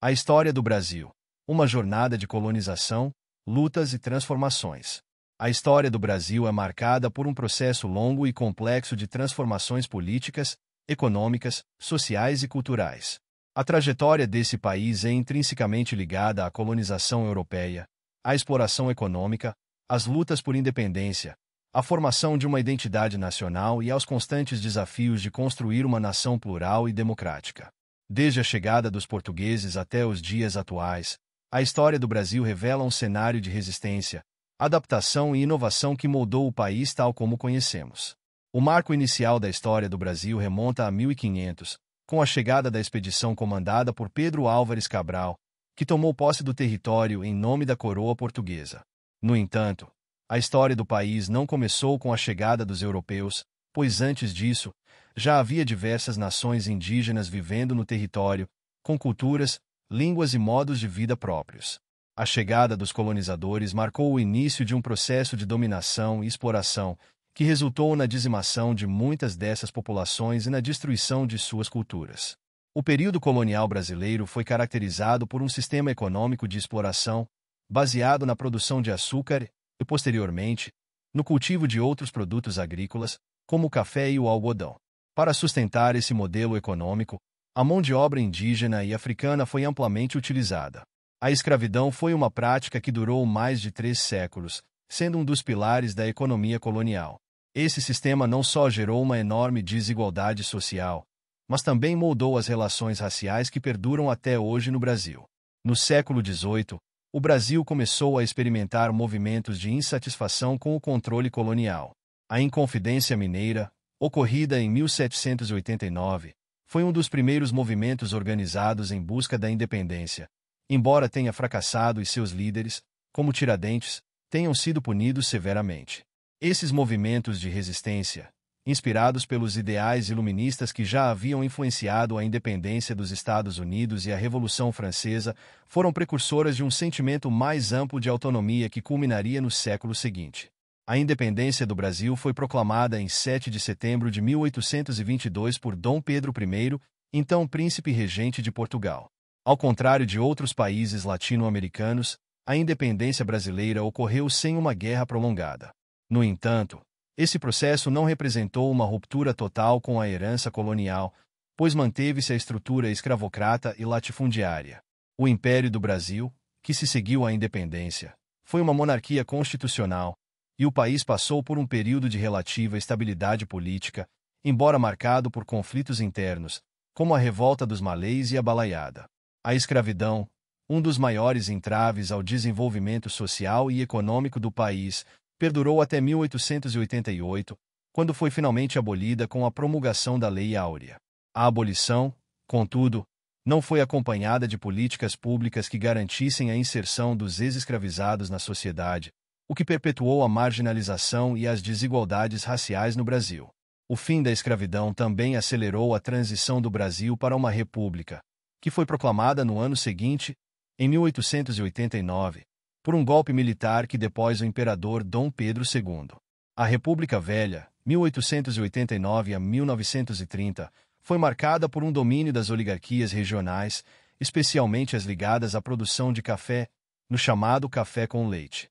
A história do Brasil. Uma jornada de colonização, lutas e transformações. A história do Brasil é marcada por um processo longo e complexo de transformações políticas, econômicas, sociais e culturais. A trajetória desse país é intrinsecamente ligada à colonização europeia, à exploração econômica, às lutas por independência, à formação de uma identidade nacional e aos constantes desafios de construir uma nação plural e democrática. Desde a chegada dos portugueses até os dias atuais, a história do Brasil revela um cenário de resistência, adaptação e inovação que moldou o país tal como conhecemos. O marco inicial da história do Brasil remonta a 1500, com a chegada da expedição comandada por Pedro Álvares Cabral, que tomou posse do território em nome da coroa portuguesa. No entanto, a história do país não começou com a chegada dos europeus, pois antes disso, já havia diversas nações indígenas vivendo no território, com culturas, línguas e modos de vida próprios. A chegada dos colonizadores marcou o início de um processo de dominação e exploração que resultou na dizimação de muitas dessas populações e na destruição de suas culturas. O período colonial brasileiro foi caracterizado por um sistema econômico de exploração, baseado na produção de açúcar e, posteriormente, no cultivo de outros produtos agrícolas, como o café e o algodão. Para sustentar esse modelo econômico, a mão de obra indígena e africana foi amplamente utilizada. A escravidão foi uma prática que durou mais de três séculos, sendo um dos pilares da economia colonial. Esse sistema não só gerou uma enorme desigualdade social, mas também moldou as relações raciais que perduram até hoje no Brasil. No século XVIII, o Brasil começou a experimentar movimentos de insatisfação com o controle colonial. A Inconfidência Mineira, ocorrida em 1789, foi um dos primeiros movimentos organizados em busca da independência, embora tenha fracassado e seus líderes, como Tiradentes, tenham sido punidos severamente. Esses movimentos de resistência, inspirados pelos ideais iluministas que já haviam influenciado a independência dos Estados Unidos e a Revolução Francesa, foram precursoras de um sentimento mais amplo de autonomia que culminaria no século seguinte. A independência do Brasil foi proclamada em 7 de setembro de 1822 por Dom Pedro I, então príncipe regente de Portugal. Ao contrário de outros países latino-americanos, a independência brasileira ocorreu sem uma guerra prolongada. No entanto, esse processo não representou uma ruptura total com a herança colonial, pois manteve-se a estrutura escravocrata e latifundiária. O Império do Brasil, que se seguiu à independência, foi uma monarquia constitucional, e o país passou por um período de relativa estabilidade política, embora marcado por conflitos internos, como a revolta dos malês e a balaiada. A escravidão, um dos maiores entraves ao desenvolvimento social e econômico do país, perdurou até 1888, quando foi finalmente abolida com a promulgação da Lei Áurea. A abolição, contudo, não foi acompanhada de políticas públicas que garantissem a inserção dos ex-escravizados na sociedade, o que perpetuou a marginalização e as desigualdades raciais no Brasil. O fim da escravidão também acelerou a transição do Brasil para uma república, que foi proclamada no ano seguinte, em 1889, por um golpe militar que depôs o imperador Dom Pedro II. A República Velha, 1889 a 1930, foi marcada por um domínio das oligarquias regionais, especialmente as ligadas à produção de café, no chamado café com leite.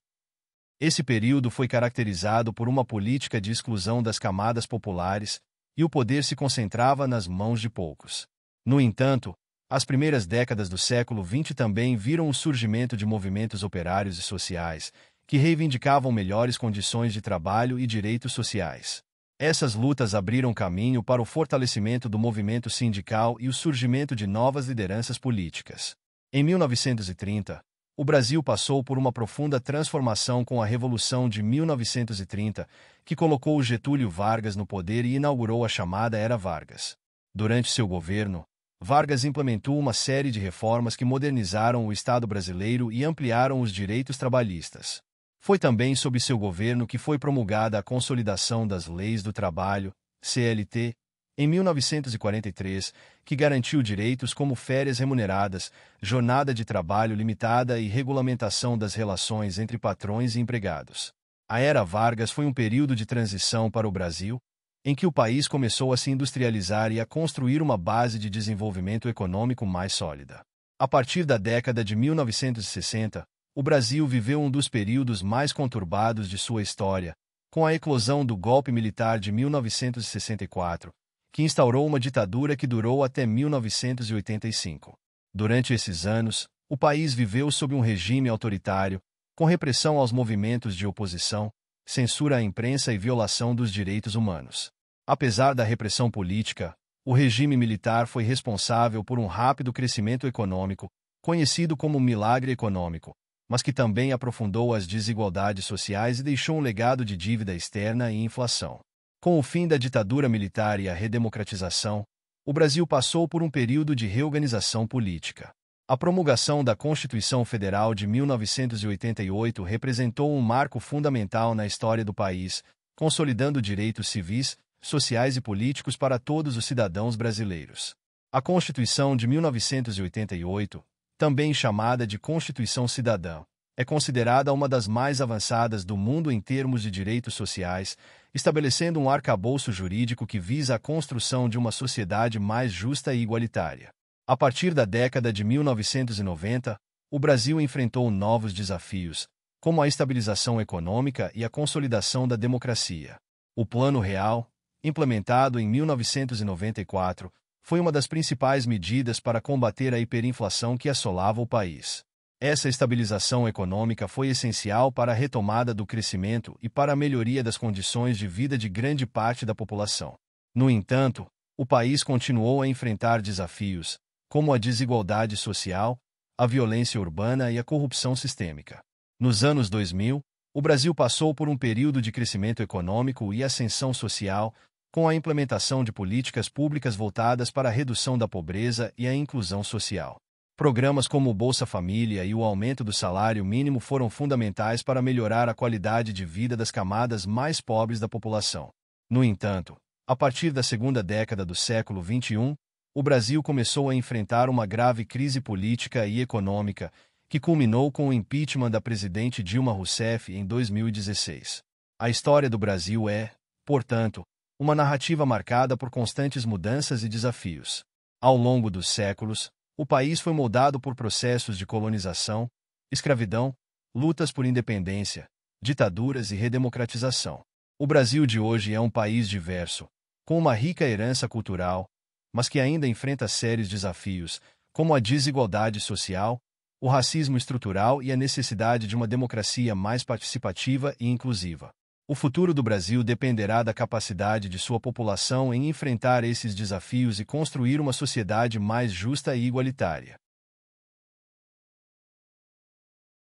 Esse período foi caracterizado por uma política de exclusão das camadas populares, e o poder se concentrava nas mãos de poucos. No entanto, as primeiras décadas do século XX também viram o surgimento de movimentos operários e sociais, que reivindicavam melhores condições de trabalho e direitos sociais. Essas lutas abriram caminho para o fortalecimento do movimento sindical e o surgimento de novas lideranças políticas. Em 1930, o Brasil passou por uma profunda transformação com a Revolução de 1930, que colocou Getúlio Vargas no poder e inaugurou a chamada Era Vargas. Durante seu governo, Vargas implementou uma série de reformas que modernizaram o Estado brasileiro e ampliaram os direitos trabalhistas. Foi também sob seu governo que foi promulgada a Consolidação das Leis do Trabalho, CLT, em 1943, que garantiu direitos como férias remuneradas, jornada de trabalho limitada e regulamentação das relações entre patrões e empregados. A era Vargas foi um período de transição para o Brasil, em que o país começou a se industrializar e a construir uma base de desenvolvimento econômico mais sólida. A partir da década de 1960, o Brasil viveu um dos períodos mais conturbados de sua história, com a eclosão do golpe militar de 1964, que instaurou uma ditadura que durou até 1985. Durante esses anos, o país viveu sob um regime autoritário, com repressão aos movimentos de oposição, censura à imprensa e violação dos direitos humanos. Apesar da repressão política, o regime militar foi responsável por um rápido crescimento econômico, conhecido como milagre econômico, mas que também aprofundou as desigualdades sociais e deixou um legado de dívida externa e inflação. Com o fim da ditadura militar e a redemocratização, o Brasil passou por um período de reorganização política. A promulgação da Constituição Federal de 1988 representou um marco fundamental na história do país, consolidando direitos civis, sociais e políticos para todos os cidadãos brasileiros. A Constituição de 1988, também chamada de Constituição Cidadã, é considerada uma das mais avançadas do mundo em termos de direitos sociais, estabelecendo um arcabouço jurídico que visa a construção de uma sociedade mais justa e igualitária. A partir da década de 1990, o Brasil enfrentou novos desafios, como a estabilização econômica e a consolidação da democracia. O Plano Real, implementado em 1994, foi uma das principais medidas para combater a hiperinflação que assolava o país. Essa estabilização econômica foi essencial para a retomada do crescimento e para a melhoria das condições de vida de grande parte da população. No entanto, o país continuou a enfrentar desafios, como a desigualdade social, a violência urbana e a corrupção sistêmica. Nos anos 2000, o Brasil passou por um período de crescimento econômico e ascensão social, com a implementação de políticas públicas voltadas para a redução da pobreza e a inclusão social. Programas como o Bolsa Família e o aumento do salário mínimo foram fundamentais para melhorar a qualidade de vida das camadas mais pobres da população. No entanto, a partir da segunda década do século XXI, o Brasil começou a enfrentar uma grave crise política e econômica, que culminou com o impeachment da presidente Dilma Rousseff em 2016. A história do Brasil é, portanto, uma narrativa marcada por constantes mudanças e desafios. Ao longo dos séculos, o país foi moldado por processos de colonização, escravidão, lutas por independência, ditaduras e redemocratização. O Brasil de hoje é um país diverso, com uma rica herança cultural, mas que ainda enfrenta sérios desafios, como a desigualdade social, o racismo estrutural e a necessidade de uma democracia mais participativa e inclusiva. O futuro do Brasil dependerá da capacidade de sua população em enfrentar esses desafios e construir uma sociedade mais justa e igualitária.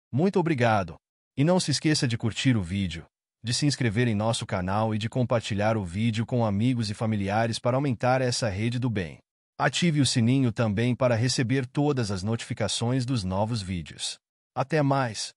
Muito obrigado! E não se esqueça de curtir o vídeo, de se inscrever em nosso canal e de compartilhar o vídeo com amigos e familiares para aumentar essa rede do bem. Ative o sininho também para receber todas as notificações dos novos vídeos. Até mais!